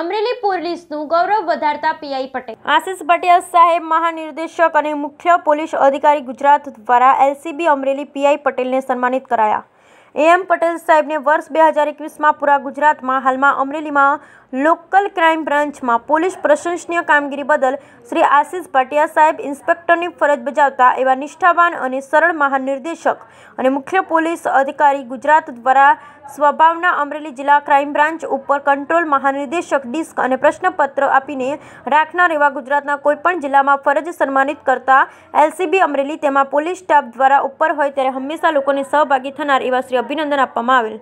અમરેલી પોલીસનું ગૌરવ વધારતા પીઆઈ પટેલ આશિષ પટેલ સાહેબ મહાનિર્દેશક અને મુખ્ય પોલીસ અધિકારી ગુજરાત દ્વારા એલસીબી અમરેલી પીઆઈ પટેલને સન્માનિત કરાયા એમ પટેલ સાહેબને વર્ષ બે હજાર એકવીસમાં પૂરા ગુજરાતમાં હાલમાં અમરેલીમાં લોકલ ક્રાઇમ બ્રાન્ચમાં પોલીસ પ્રશંસનીય કામગીરી બદલ શ્રી આશિષ ભાટિયા સાહેબ ઇન્સ્પેક્ટરની ફરજ બજાવતા એવા નિષ્ઠાવાન અને સરળ મહાનિર્દેશક અને મુખ્ય પોલીસ અધિકારી ગુજરાત દ્વારા સ્વભાવના અમરેલી જિલ્લા ક્રાઇમ બ્રાન્ચ ઉપર કંટ્રોલ મહાનિર્દેશક ડિસ્ક અને પ્રશ્નપત્ર આપીને રાખનાર એવા ગુજરાતના કોઈપણ જિલ્લામાં ફરજ સન્માનિત કરતા એલસીબી અમરેલી તેમાં પોલીસ સ્ટાફ દ્વારા ઉપર હોય ત્યારે હંમેશા લોકોને સહભાગી થનાર એવા શ્રી અભિનંદન આપવામાં આવેલ